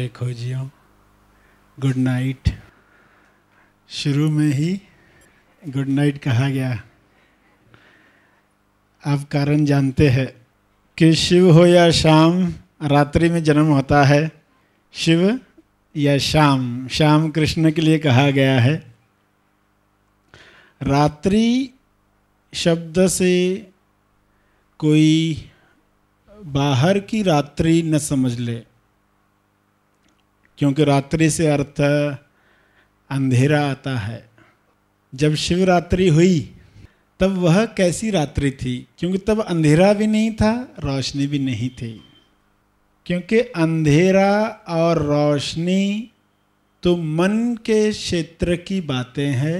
प्यारे खोजियों good night शुरू में ही गुड नाइट कहा गया आप कारण जानते हैं कि शिव हो या शाम रात्रि में जन्म होता है शिव या शाम शाम कृष्ण के लिए कहा गया है रात्रि शब्द से कोई बाहर की रात्रि न समझ ले क्योंकि रात्रि से अर्थ अंधेरा आता है जब शिवरात्रि हुई तब वह कैसी रात्रि थी क्योंकि तब अंधेरा भी नहीं था रोशनी भी नहीं थी क्योंकि अंधेरा और रोशनी तो मन के क्षेत्र की बातें हैं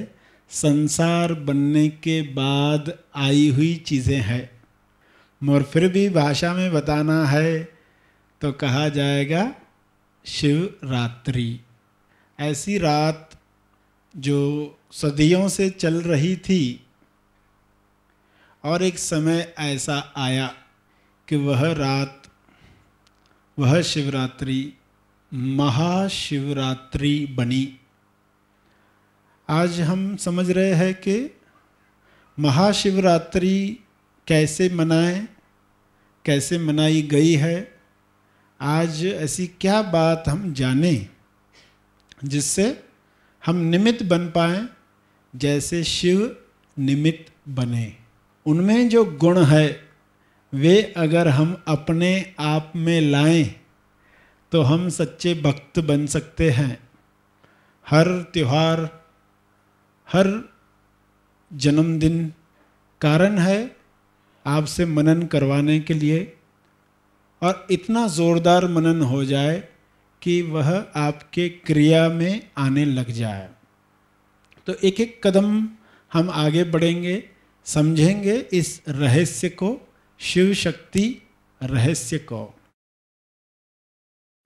संसार बनने के बाद आई हुई चीज़ें हैं मगर फिर भी भाषा में बताना है तो कहा जाएगा शिवरात्रि ऐसी रात जो सदियों से चल रही थी और एक समय ऐसा आया कि वह रात वह शिवरात्रि महाशिवरात्रि बनी आज हम समझ रहे हैं कि महाशिवरात्रि कैसे मनाएं कैसे मनाई गई है आज ऐसी क्या बात हम जाने जिससे हम निमित बन पाए जैसे शिव निमित्त बने उनमें जो गुण है वे अगर हम अपने आप में लाएं तो हम सच्चे भक्त बन सकते हैं हर त्यौहार हर जन्मदिन कारण है आपसे मनन करवाने के लिए और इतना ज़ोरदार मनन हो जाए कि वह आपके क्रिया में आने लग जाए तो एक एक कदम हम आगे बढ़ेंगे समझेंगे इस रहस्य को शिव शक्ति रहस्य को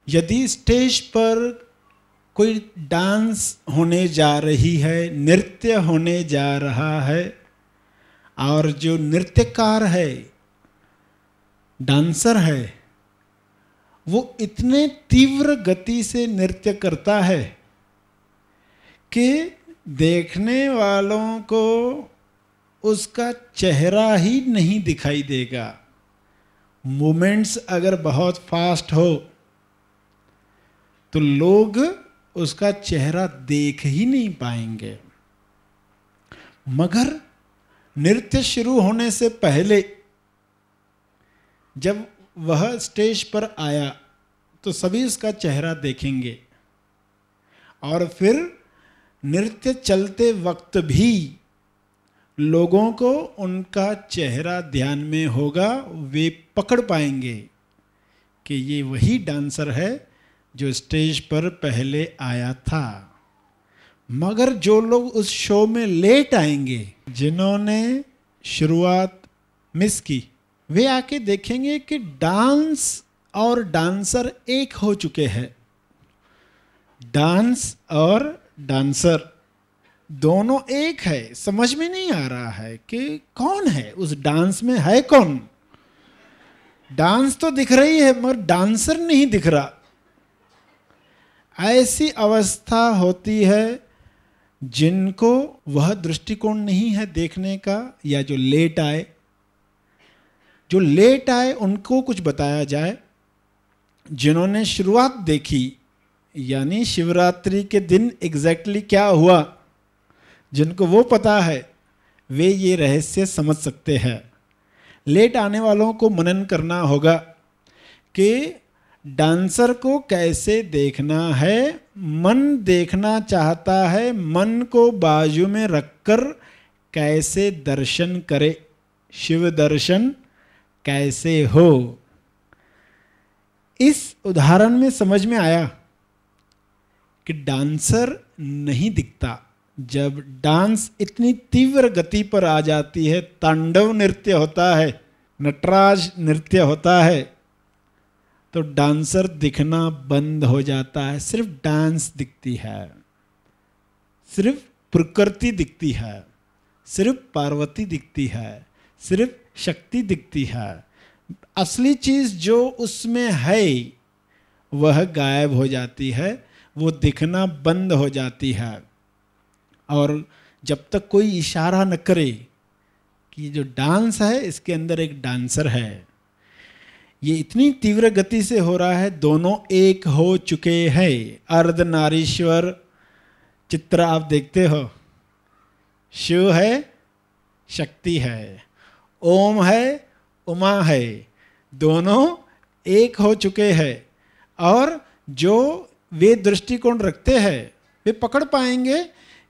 यदि स्टेज पर कोई डांस होने जा रही है नृत्य होने जा रहा है और जो नृत्यकार है डांसर है वो इतने तीव्र गति से नृत्य करता है कि देखने वालों को उसका चेहरा ही नहीं दिखाई देगा मोमेंट्स अगर बहुत फास्ट हो तो लोग उसका चेहरा देख ही नहीं पाएंगे मगर नृत्य शुरू होने से पहले जब वह स्टेज पर आया तो सभी उसका चेहरा देखेंगे और फिर नृत्य चलते वक्त भी लोगों को उनका चेहरा ध्यान में होगा वे पकड़ पाएंगे कि ये वही डांसर है जो स्टेज पर पहले आया था मगर जो लोग उस शो में लेट आएंगे जिन्होंने शुरुआत मिस की वे आके देखेंगे कि डांस और डांसर एक हो चुके हैं डांस और डांसर दोनों एक है समझ में नहीं आ रहा है कि कौन है उस डांस में है कौन डांस तो दिख रही है मगर डांसर नहीं दिख रहा ऐसी अवस्था होती है जिनको वह दृष्टिकोण नहीं है देखने का या जो लेट आए जो लेट आए उनको कुछ बताया जाए जिन्होंने शुरुआत देखी यानी शिवरात्रि के दिन एग्जैक्टली क्या हुआ जिनको वो पता है वे ये रहस्य समझ सकते हैं लेट आने वालों को मनन करना होगा कि डांसर को कैसे देखना है मन देखना चाहता है मन को बाजू में रखकर कैसे दर्शन करे शिव दर्शन कैसे हो इस उदाहरण में समझ में आया कि डांसर नहीं दिखता जब डांस इतनी तीव्र गति पर आ जाती है तांडव नृत्य होता है नटराज नृत्य होता है तो डांसर दिखना बंद हो जाता है सिर्फ डांस दिखती है सिर्फ प्रकृति दिखती है सिर्फ पार्वती दिखती है सिर्फ शक्ति दिखती है असली चीज़ जो उसमें है वह गायब हो जाती है वो दिखना बंद हो जाती है और जब तक कोई इशारा न करे कि जो डांस है इसके अंदर एक डांसर है ये इतनी तीव्र गति से हो रहा है दोनों एक हो चुके हैं अर्ध नारीश्वर चित्र आप देखते हो शिव है शक्ति है ओम है उमा है दोनों एक हो चुके हैं और जो वे दृष्टिकोण रखते हैं वे पकड़ पाएंगे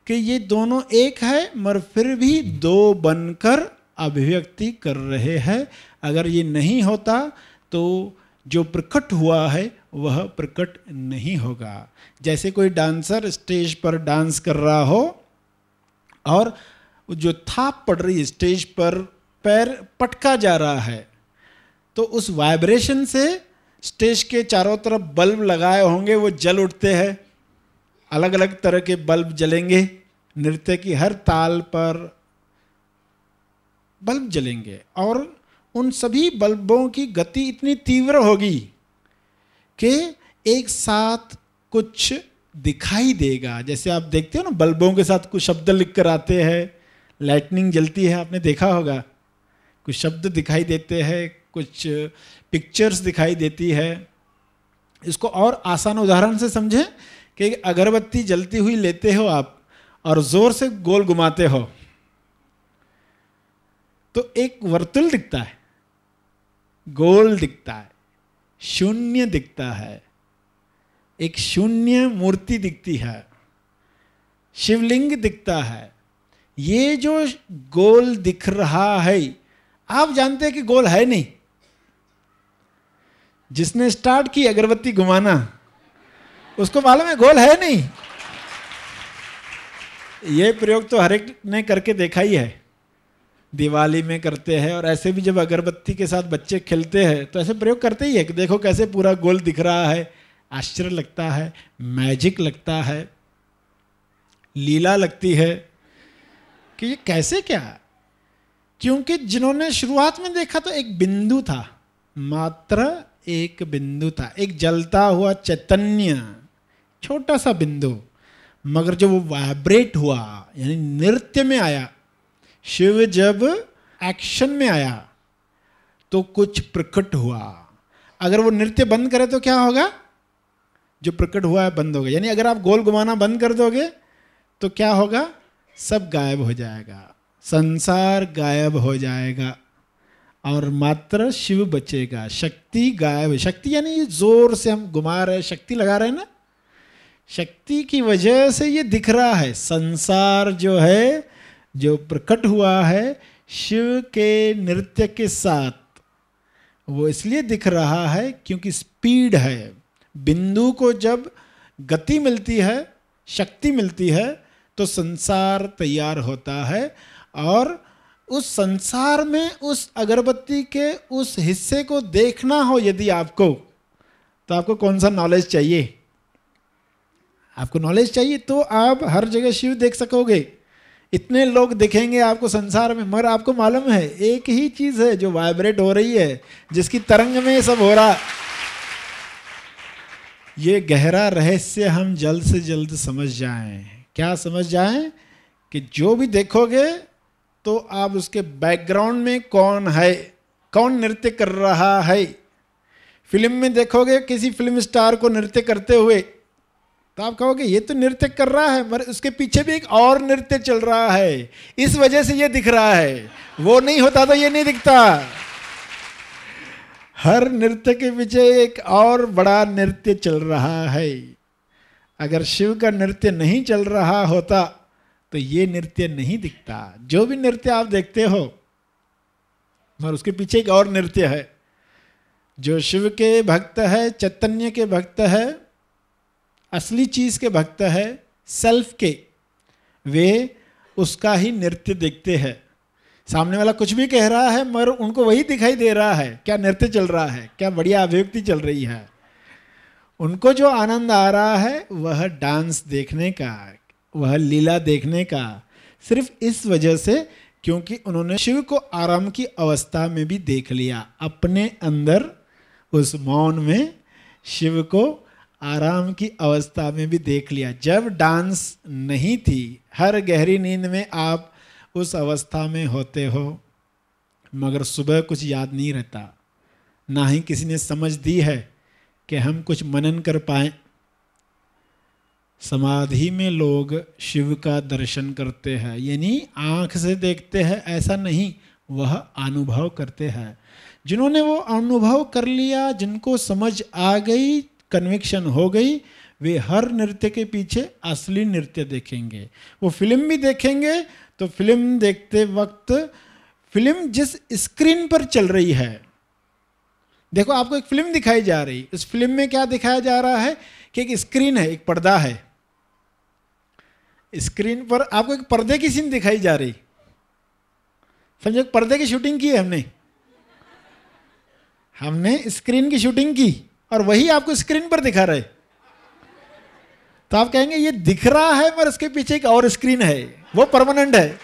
कि ये दोनों एक है मगर फिर भी दो बनकर अभिव्यक्ति कर रहे हैं अगर ये नहीं होता तो जो प्रकट हुआ है वह प्रकट नहीं होगा जैसे कोई डांसर स्टेज पर डांस कर रहा हो और जो थाप पड़ रही स्टेज पर पैर पटका जा रहा है तो उस वाइब्रेशन से स्टेज के चारों तरफ बल्ब लगाए होंगे वो जल उठते हैं अलग अलग तरह के बल्ब जलेंगे नृत्य की हर ताल पर बल्ब जलेंगे और उन सभी बल्बों की गति इतनी तीव्र होगी कि एक साथ कुछ दिखाई देगा जैसे आप देखते हो ना बल्बों के साथ कुछ शब्द लिख कर आते हैं लाइटनिंग जलती है आपने देखा होगा कुछ शब्द दिखाई देते हैं कुछ पिक्चर्स दिखाई देती है इसको और आसान उदाहरण से समझें कि अगरबत्ती जलती हुई लेते हो आप और जोर से गोल घुमाते हो तो एक वर्तुल दिखता है गोल दिखता है शून्य दिखता है एक शून्य मूर्ति दिखती है शिवलिंग दिखता है ये जो गोल दिख रहा है आप जानते हैं कि गोल है नहीं जिसने स्टार्ट की अगरबत्ती घुमाना उसको मालूम है गोल है नहीं ये प्रयोग तो हर एक ने करके देखा ही है दिवाली में करते हैं और ऐसे भी जब अगरबत्ती के साथ बच्चे खेलते हैं तो ऐसे प्रयोग करते ही है कि देखो कैसे पूरा गोल दिख रहा है आश्चर्य लगता है मैजिक लगता है लीला लगती है कि ये कैसे क्या क्योंकि जिन्होंने शुरुआत में देखा तो एक बिंदु था मात्र एक बिंदु था एक जलता हुआ चैतन्य छोटा सा बिंदु मगर जब वो वाइब्रेट हुआ यानी नृत्य में आया शिव जब एक्शन में आया तो कुछ प्रकट हुआ अगर वो नृत्य बंद करे तो क्या होगा जो प्रकट हुआ है बंद हो गया यानी अगर आप गोल घुमाना बंद कर दोगे तो क्या होगा सब गायब हो जाएगा संसार गायब हो जाएगा और मात्र शिव बचेगा शक्ति गायब शक्ति यानी ये जोर से हम घुमा रहे शक्ति लगा रहे हैं ना शक्ति की वजह से ये दिख रहा है संसार जो है जो प्रकट हुआ है शिव के नृत्य के साथ वो इसलिए दिख रहा है क्योंकि स्पीड है बिंदु को जब गति मिलती है शक्ति मिलती है तो संसार तैयार होता है और उस संसार में उस अगरबत्ती के उस हिस्से को देखना हो यदि आपको तो आपको कौन सा नॉलेज चाहिए आपको नॉलेज चाहिए तो आप हर जगह शिव देख सकोगे इतने लोग दिखेंगे आपको संसार में मगर आपको मालूम है एक ही चीज़ है जो वाइब्रेट हो रही है जिसकी तरंग में सब हो रहा ये गहरा रहस्य हम जल्द से जल्द समझ जाएं क्या समझ जाएं कि जो भी देखोगे तो आप उसके बैकग्राउंड में कौन है कौन नृत्य कर रहा है फिल्म में देखोगे किसी फिल्म स्टार को नृत्य करते हुए तो आप कहोगे ये तो नृत्य कर रहा है मगर उसके पीछे भी एक और नृत्य चल रहा है इस वजह से ये दिख रहा है वो नहीं होता तो ये नहीं दिखता हर नृत्य के पीछे एक और बड़ा नृत्य चल रहा है अगर शिव का नृत्य नहीं चल रहा होता तो ये नृत्य नहीं दिखता जो भी नृत्य आप देखते हो और उसके पीछे एक और नृत्य है जो शिव के भक्त है चैतन्य के भक्त है असली चीज़ के भक्त है सेल्फ के वे उसका ही नृत्य देखते हैं सामने वाला कुछ भी कह रहा है मगर उनको वही दिखाई दे रहा है क्या नृत्य चल रहा है क्या बढ़िया अभिव्यक्ति चल रही है उनको जो आनंद आ रहा है वह डांस देखने का वह लीला देखने का सिर्फ इस वजह से क्योंकि उन्होंने शिव को आराम की अवस्था में भी देख लिया अपने अंदर उस मौन में शिव को आराम की अवस्था में भी देख लिया जब डांस नहीं थी हर गहरी नींद में आप उस अवस्था में होते हो मगर सुबह कुछ याद नहीं रहता ना ही किसी ने समझ दी है कि हम कुछ मनन कर पाए समाधि में लोग शिव का दर्शन करते हैं यानी आँख से देखते हैं ऐसा नहीं वह अनुभव करते हैं जिन्होंने वो अनुभव कर लिया जिनको समझ आ गई कन्विक्शन हो गई वे हर नृत्य के पीछे असली नृत्य देखेंगे वो फिल्म भी देखेंगे तो फिल्म देखते वक्त फिल्म जिस स्क्रीन पर चल रही है देखो आपको एक फिल्म दिखाई जा रही उस फिल्म में क्या दिखाया जा रहा है कि एक स्क्रीन है एक पर्दा है स्क्रीन पर आपको एक पर्दे की सीन दिखाई जा रही समझो पर्दे की शूटिंग की है हमने हमने स्क्रीन की शूटिंग की और वही आपको स्क्रीन पर दिखा रहे तो आप कहेंगे ये दिख रहा है पर इसके पीछे एक और स्क्रीन है वो परमानेंट है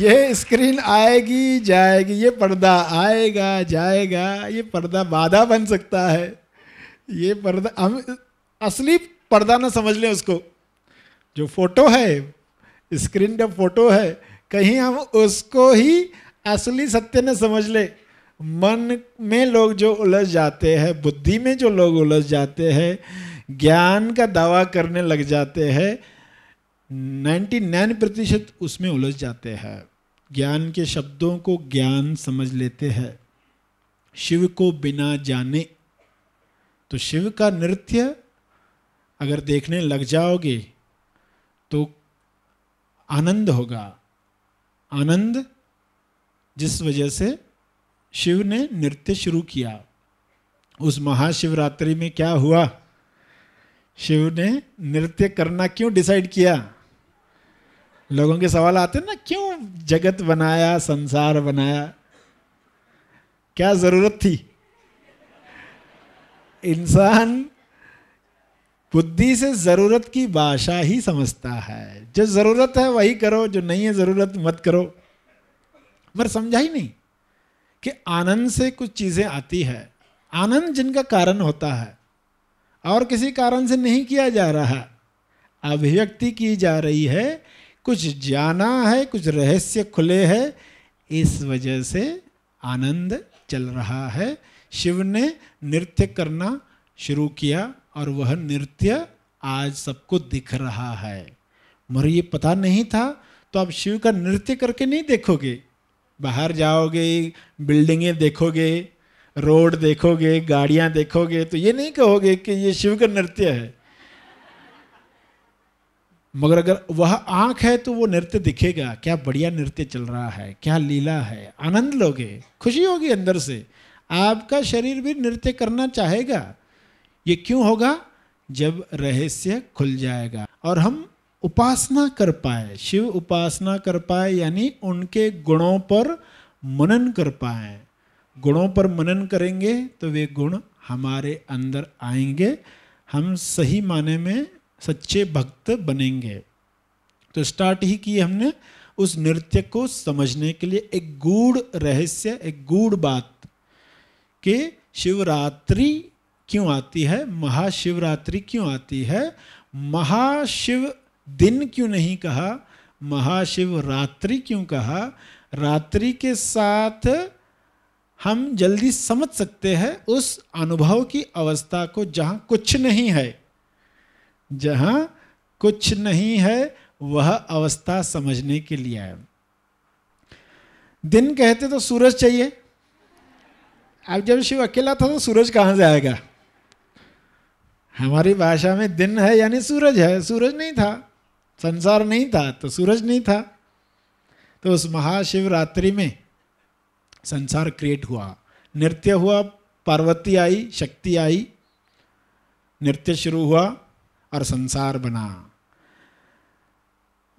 ये स्क्रीन आएगी जाएगी ये पर्दा आएगा जाएगा ये पर्दा बाधा बन सकता है ये पर्दा हम असली पर्दा ना समझ लें उसको जो फोटो है स्क्रीन का फोटो है कहीं हम उसको ही असली सत्य न समझ ले मन में लोग जो उलझ जाते हैं बुद्धि में जो लोग उलझ जाते हैं ज्ञान का दावा करने लग जाते हैं 99 प्रतिशत उसमें उलझ जाते हैं ज्ञान के शब्दों को ज्ञान समझ लेते हैं शिव को बिना जाने तो शिव का नृत्य अगर देखने लग जाओगे तो आनंद होगा आनंद जिस वजह से शिव ने नृत्य शुरू किया उस महाशिवरात्रि में क्या हुआ शिव ने नृत्य करना क्यों डिसाइड किया लोगों के सवाल आते हैं ना क्यों जगत बनाया संसार बनाया क्या जरूरत थी इंसान बुद्धि से ज़रूरत की भाषा ही समझता है जो ज़रूरत है वही करो जो नहीं है ज़रूरत मत करो मगर समझा ही नहीं कि आनंद से कुछ चीज़ें आती है आनंद जिनका कारण होता है और किसी कारण से नहीं किया जा रहा अभिव्यक्ति की जा रही है कुछ जाना है कुछ रहस्य खुले है इस वजह से आनंद चल रहा है शिव ने नृत्य करना शुरू किया और वह नृत्य आज सबको दिख रहा है मगर ये पता नहीं था तो आप शिव का नृत्य करके नहीं देखोगे बाहर जाओगे बिल्डिंगें देखोगे रोड देखोगे गाड़ियां देखोगे तो ये नहीं कहोगे कि ये शिव का नृत्य है मगर अगर वह आंख है तो वो नृत्य दिखेगा क्या बढ़िया नृत्य चल रहा है क्या लीला है आनंद लोगे खुशी होगी अंदर से आपका शरीर भी नृत्य करना चाहेगा ये क्यों होगा जब रहस्य खुल जाएगा और हम उपासना कर पाए शिव उपासना कर पाए यानी उनके गुणों पर मनन कर पाए गुणों पर मनन करेंगे तो वे गुण हमारे अंदर आएंगे हम सही माने में सच्चे भक्त बनेंगे तो स्टार्ट ही किए हमने उस नृत्य को समझने के लिए एक गूढ़ रहस्य एक गूढ़ बात के शिवरात्रि क्यों आती है महाशिवरात्रि क्यों आती है महाशिव दिन क्यों नहीं कहा महाशिवरात्रि क्यों कहा रात्रि के साथ हम जल्दी समझ सकते हैं उस अनुभव की अवस्था को जहाँ कुछ नहीं है जहाँ कुछ नहीं है वह अवस्था समझने के लिए है दिन कहते तो सूरज चाहिए अब जब शिव अकेला था तो सूरज कहाँ से आएगा हमारी भाषा में दिन है यानी सूरज है सूरज नहीं था संसार नहीं था तो सूरज नहीं था तो उस महाशिवरात्रि में संसार क्रिएट हुआ नृत्य हुआ पार्वती आई शक्ति आई नृत्य शुरू हुआ और संसार बना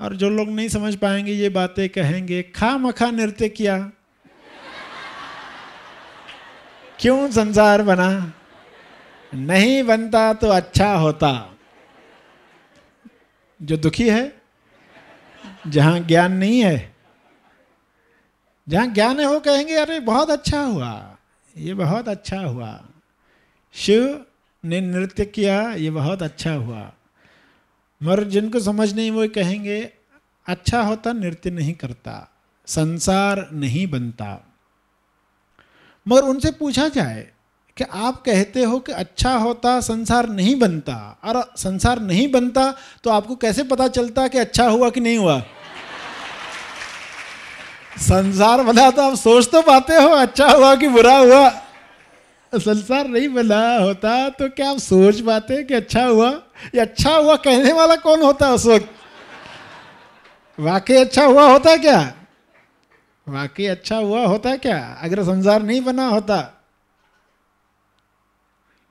और जो लोग नहीं समझ पाएंगे ये बातें कहेंगे खा मखा नृत्य किया क्यों संसार बना नहीं बनता तो अच्छा होता जो दुखी है जहां ज्ञान नहीं है जहां ज्ञान है वो कहेंगे अरे बहुत अच्छा हुआ ये बहुत अच्छा हुआ शिव ने नृत्य किया ये बहुत अच्छा हुआ मगर जिनको समझ नहीं वो कहेंगे अच्छा होता नृत्य नहीं करता संसार नहीं बनता मगर उनसे पूछा जाए कि आप कहते हो कि अच्छा होता संसार नहीं बनता और संसार नहीं बनता तो आपको कैसे पता चलता कि अच्छा हुआ कि नहीं हुआ संसार बना तो आप सोच तो पाते हो अच्छा हुआ कि बुरा हुआ संसार नहीं बना होता तो क्या आप सोच पाते कि अच्छा हुआ या अच्छा हुआ कहने वाला कौन होता उस वक्त वाकई अच्छा हुआ होता क्या वाकई अच्छा हुआ होता क्या अगर संसार नहीं बना होता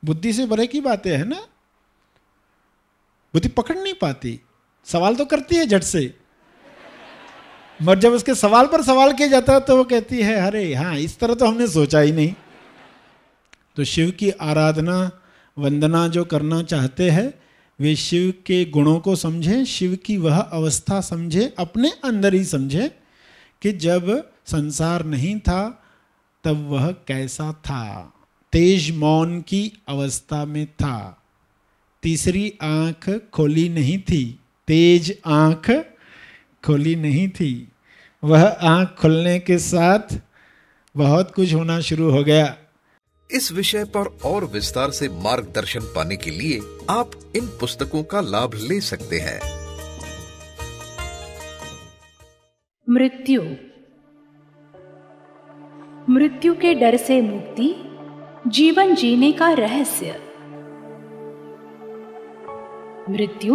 बुद्धि से बड़े की बातें है ना बुद्धि पकड़ नहीं पाती सवाल तो करती है झट से मगर जब उसके सवाल पर सवाल किया जाता है तो वो कहती है अरे हाँ इस तरह तो हमने सोचा ही नहीं तो शिव की आराधना वंदना जो करना चाहते हैं वे शिव के गुणों को समझें शिव की वह अवस्था समझें अपने अंदर ही समझें कि जब संसार नहीं था तब वह कैसा था तेज मौन की अवस्था में था तीसरी आंख खोली नहीं थी तेज आंख खोली नहीं थी वह आंख खुलने के साथ बहुत कुछ होना शुरू हो गया इस विषय पर और विस्तार से मार्गदर्शन पाने के लिए आप इन पुस्तकों का लाभ ले सकते हैं मृत्यु मृत्यु के डर से मुक्ति जीवन जीने का रहस्य मृत्यु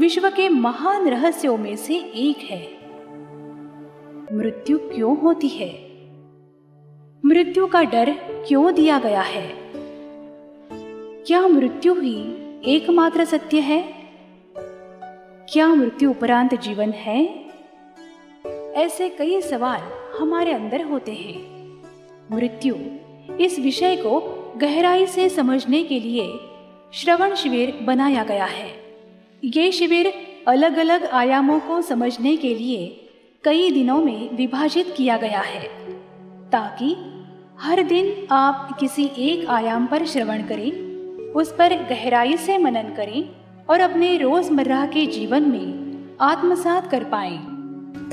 विश्व के महान रहस्यों में से एक है मृत्यु क्यों होती है मृत्यु का डर क्यों दिया गया है क्या मृत्यु ही एकमात्र सत्य है क्या मृत्यु उपरांत जीवन है ऐसे कई सवाल हमारे अंदर होते हैं मृत्यु इस विषय को गहराई से समझने के लिए श्रवण शिविर बनाया गया है ये शिविर अलग अलग आयामों को समझने के लिए कई दिनों में विभाजित किया गया है ताकि हर दिन आप किसी एक आयाम पर श्रवण करें उस पर गहराई से मनन करें और अपने रोजमर्रा के जीवन में आत्मसात कर पाए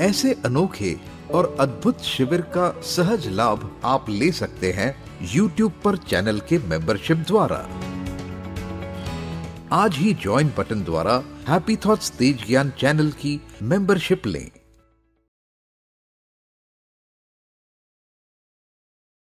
ऐसे अनोखे और अद्भुत शिविर का सहज लाभ आप ले सकते हैं YouTube पर चैनल के मेंबरशिप द्वारा आज ही ज्वाइन बटन द्वारा happy thoughts Tej Gyan channel की मेंबरशिप लें